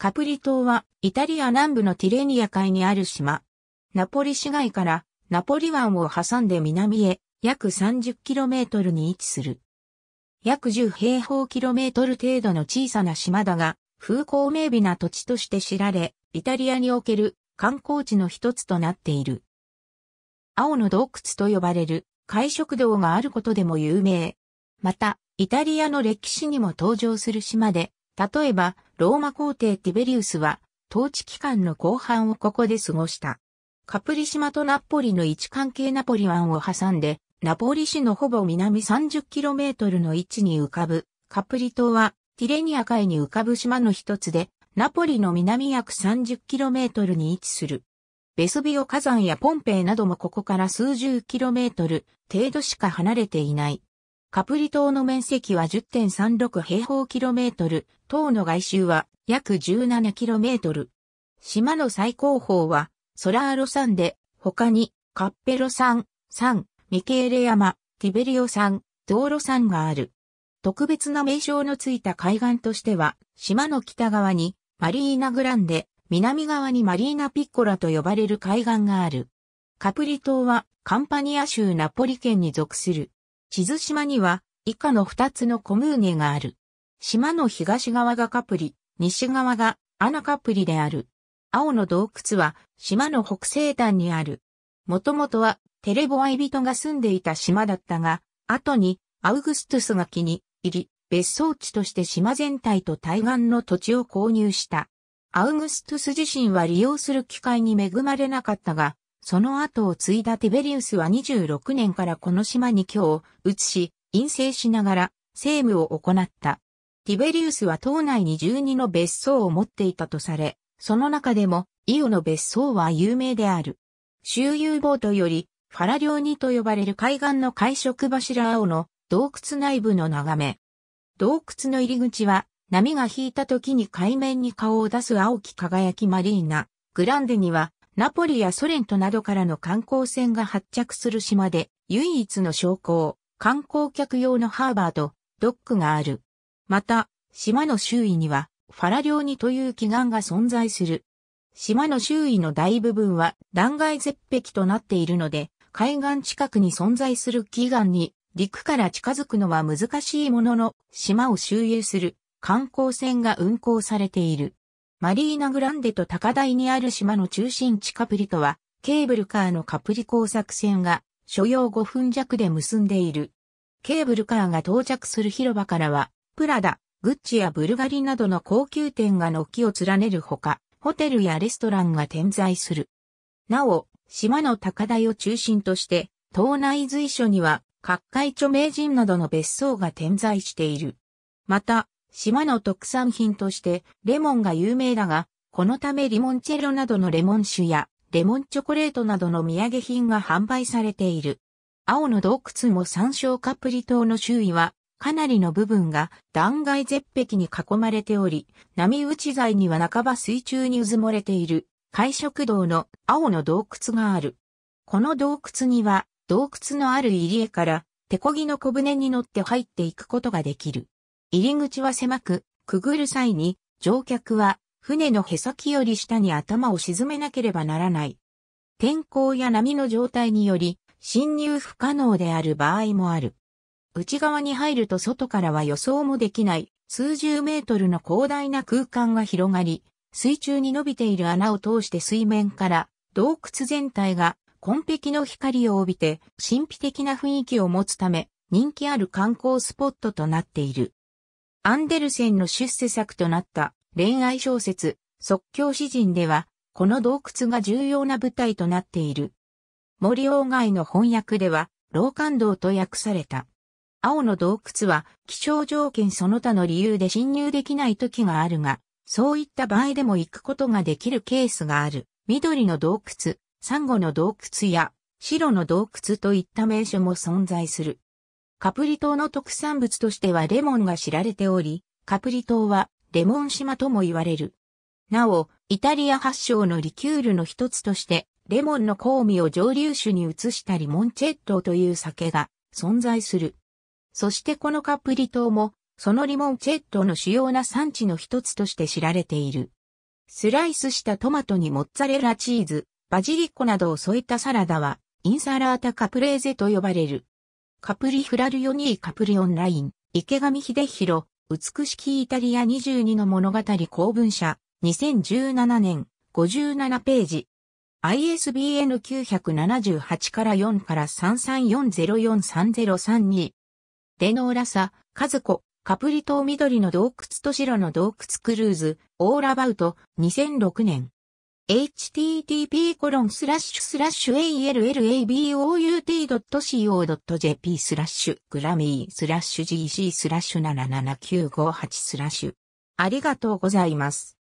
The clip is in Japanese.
カプリ島はイタリア南部のティレニア海にある島。ナポリ市街からナポリ湾を挟んで南へ約 30km に位置する。約10平方キロメートル程度の小さな島だが、風光明媚な土地として知られ、イタリアにおける観光地の一つとなっている。青の洞窟と呼ばれる海食堂があることでも有名。また、イタリアの歴史にも登場する島で、例えば、ローマ皇帝ティベリウスは、統治期間の後半をここで過ごした。カプリ島とナポリの位置関係ナポリ湾を挟んで、ナポリ市のほぼ南 30km の位置に浮かぶ、カプリ島は、ティレニア海に浮かぶ島の一つで、ナポリの南約 30km に位置する。ベスビオ火山やポンペイなどもここから数十 km 程度しか離れていない。カプリ島の面積は10.36平方キロメートル、島の外周は約17キロメートル。島の最高峰はソラーロ山で、他にカッペロ山、山、ミケーレ山、ティベリオ山、道路山がある。特別な名称のついた海岸としては、島の北側にマリーナグランデ、南側にマリーナピッコラと呼ばれる海岸がある。カプリ島はカンパニア州ナポリ県に属する千図島には以下の二つのコムーネがある。島の東側がカプリ、西側がアナカプリである。青の洞窟は島の北西端にある。もともとはテレボアイ人が住んでいた島だったが、後にアウグストゥスが気に入り、別荘地として島全体と対岸の土地を購入した。アウグストゥス自身は利用する機会に恵まれなかったが、その後を継いだティベリウスは26年からこの島に居を移し、陰性しながら政務を行った。ティベリウスは島内に12の別荘を持っていたとされ、その中でもイオの別荘は有名である。周遊ボートよりファラ領にと呼ばれる海岸の海食柱青の洞窟内部の眺め。洞窟の入り口は波が引いた時に海面に顔を出す青き輝きマリーナ。グランデにはナポリやソ連となどからの観光船が発着する島で、唯一の商工、観光客用のハーバーとドックがある。また、島の周囲には、ファラ領にという祈願が存在する。島の周囲の大部分は断崖絶壁となっているので、海岸近くに存在する祈願に陸から近づくのは難しいものの、島を周遊する観光船が運航されている。マリーナグランデと高台にある島の中心地カプリとは、ケーブルカーのカプリ工作船が所要5分弱で結んでいる。ケーブルカーが到着する広場からは、プラダ、グッチやブルガリなどの高級店が軒を連ねるほか、ホテルやレストランが点在する。なお、島の高台を中心として、島内随所には、各界著名人などの別荘が点在している。また、島の特産品としてレモンが有名だが、このためリモンチェロなどのレモン酒やレモンチョコレートなどの土産品が販売されている。青の洞窟も山椒カプリ島の周囲はかなりの部分が断崖絶壁に囲まれており、波打ち材には半ば水中に渦もれている、海食堂の青の洞窟がある。この洞窟には、洞窟のある入り江から、手漕ぎの小舟に乗って入っていくことができる。入り口は狭く、くぐる際に、乗客は、船のへさきより下に頭を沈めなければならない。天候や波の状態により、侵入不可能である場合もある。内側に入ると外からは予想もできない数十メートルの広大な空間が広がり、水中に伸びている穴を通して水面から洞窟全体が紺碧の光を帯びて神秘的な雰囲気を持つため人気ある観光スポットとなっている。アンデルセンの出世作となった恋愛小説、即興詩人では、この洞窟が重要な舞台となっている。森鴎外の翻訳では、老感動と訳された。青の洞窟は、気象条件その他の理由で侵入できない時があるが、そういった場合でも行くことができるケースがある。緑の洞窟、サンゴの洞窟や、白の洞窟といった名所も存在する。カプリ島の特産物としてはレモンが知られており、カプリ島はレモン島とも言われる。なお、イタリア発祥のリキュールの一つとして、レモンの香味を蒸留酒に移したリモンチェットという酒が存在する。そしてこのカプリ島も、そのリモンチェットの主要な産地の一つとして知られている。スライスしたトマトにモッツァレラチーズ、バジリコなどを添えたサラダは、インサラータカプレーゼと呼ばれる。カプリフラルヨニーカプリオンライン、池上秀弘、美しきイタリア22の物語公文社、2017年、57ページ。ISBN 978から4から33404303デノーラサ、カズコ、カプリ島緑の洞窟と白の洞窟クルーズ、オーラバウト、2006年。http://allabout.co.jp スラッシュグラミースラッシュ gc スラッシュ779558スラッシュありがとうございます。